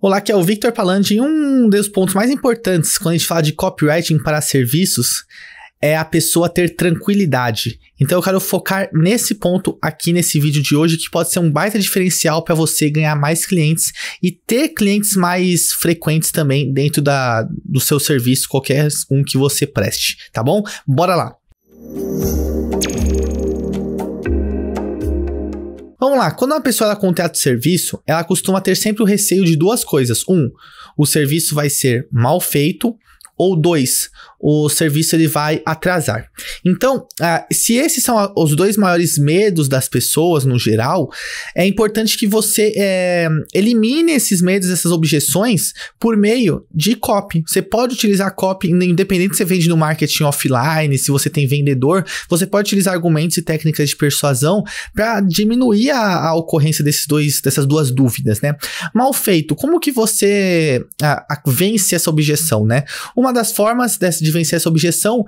Olá, aqui é o Victor Palandi. Um dos pontos mais importantes quando a gente fala de copywriting para serviços é a pessoa ter tranquilidade. Então eu quero focar nesse ponto aqui nesse vídeo de hoje que pode ser um baita diferencial para você ganhar mais clientes e ter clientes mais frequentes também dentro da, do seu serviço, qualquer um que você preste, tá bom? Bora lá. Música vamos lá, quando uma pessoa ela contrata o serviço, ela costuma ter sempre o receio de duas coisas. Um, o serviço vai ser mal feito ou dois, o serviço ele vai atrasar. Então, ah, se esses são os dois maiores medos das pessoas no geral, é importante que você é, elimine esses medos, essas objeções por meio de copy. Você pode utilizar copy, independente se você vende no marketing offline, se você tem vendedor, você pode utilizar argumentos e técnicas de persuasão para diminuir a, a, ocorrência desses dois, dessas duas dúvidas, né? Mal feito, como que você ah, vence essa objeção, né? Uma uma das formas de vencer essa objeção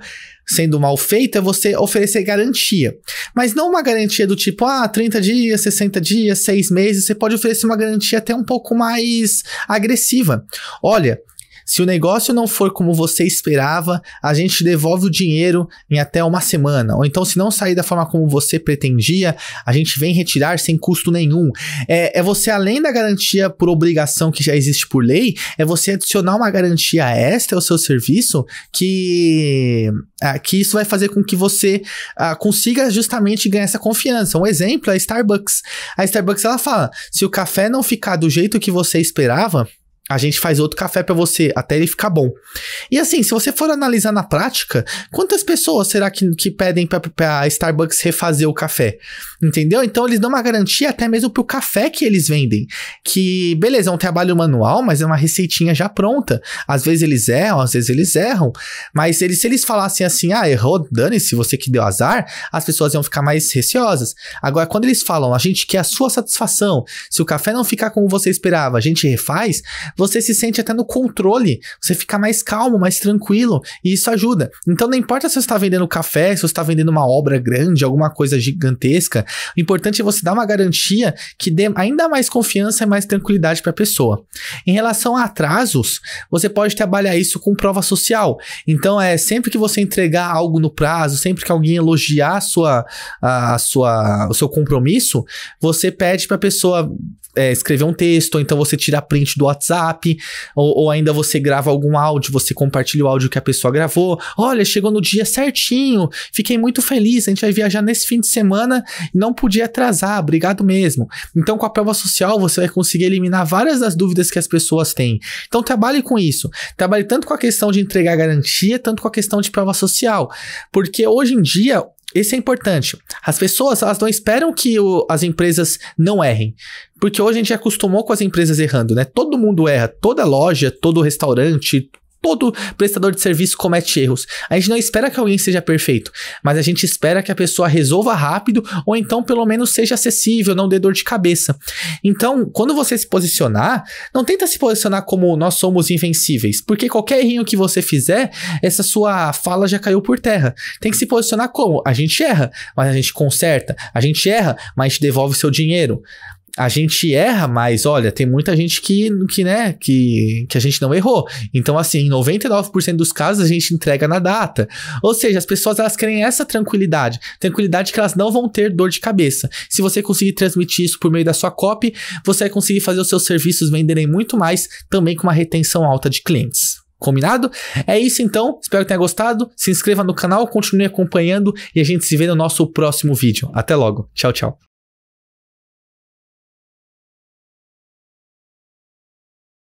sendo mal feita é você oferecer garantia. Mas não uma garantia do tipo, ah, 30 dias, 60 dias, 6 meses. Você pode oferecer uma garantia até um pouco mais agressiva. Olha, se o negócio não for como você esperava, a gente devolve o dinheiro em até uma semana. Ou então, se não sair da forma como você pretendia, a gente vem retirar sem custo nenhum. É, é você, além da garantia por obrigação que já existe por lei, é você adicionar uma garantia extra ao seu serviço que, é, que isso vai fazer com que você ah, consiga justamente ganhar essa confiança. Um exemplo é a Starbucks. A Starbucks ela fala: se o café não ficar do jeito que você esperava, a gente faz outro café para você até ele ficar bom. E assim, se você for analisar na prática, quantas pessoas será que, que pedem para Starbucks refazer o café? Entendeu? Então eles dão uma garantia até mesmo pro café que eles vendem. Que beleza, é um trabalho manual, mas é uma receitinha já pronta. Às vezes eles erram, às vezes eles erram. Mas eles, se eles falassem assim, ah, errou, dane-se, você que deu azar, as pessoas iam ficar mais receosas. Agora, quando eles falam, a gente quer a sua satisfação, se o café não ficar como você esperava, a gente refaz você se sente até no controle, você fica mais calmo, mais tranquilo, e isso ajuda. Então não importa se você está vendendo café, se você está vendendo uma obra grande, alguma coisa gigantesca, o importante é você dar uma garantia que dê ainda mais confiança e mais tranquilidade para a pessoa. Em relação a atrasos, você pode trabalhar isso com prova social. Então é sempre que você entregar algo no prazo, sempre que alguém elogiar a sua, a, a sua, o seu compromisso, você pede para a pessoa é, escrever um texto, ou então você tira a print do WhatsApp, ou, ou, ainda você grava algum áudio, você compartilha o áudio que a pessoa gravou. Olha, chegou no dia certinho, fiquei muito feliz, a gente vai viajar nesse fim de semana, não podia atrasar, obrigado mesmo. Então, com a prova social, você vai conseguir eliminar várias das dúvidas que as pessoas têm. Então, trabalhe com isso. Trabalhe tanto com a questão de entregar garantia, tanto com a questão de prova social. Porque hoje em dia, isso é importante. As pessoas, elas não esperam que o, as empresas não errem. Porque hoje a gente acostumou com as empresas errando, né? Todo mundo erra. Toda loja, todo restaurante, todo prestador de serviço comete erros. A gente não espera que alguém seja perfeito, mas a gente espera que a pessoa resolva rápido ou então pelo menos seja acessível, não dê dor de cabeça. Então, quando você se posicionar, não tenta se posicionar como nós somos invencíveis, porque qualquer errinho que você fizer, essa sua fala já caiu por terra. Tem que se posicionar como a gente erra, mas a gente conserta, a gente erra, mas devolve seu dinheiro a gente erra, mas olha, tem muita gente que, que né, que, que a gente não errou. Então, assim, em 99% dos casos a gente entrega na data. Ou seja, as pessoas elas querem essa tranquilidade. Tranquilidade que elas não vão ter dor de cabeça. Se você conseguir transmitir isso por meio da sua copy, você vai conseguir fazer os seus serviços venderem muito mais, também com uma retenção alta de clientes. Combinado? É isso então, espero que tenha gostado. Se inscreva no canal, continue acompanhando e a gente se vê no nosso próximo vídeo. Até logo. Tchau, tchau.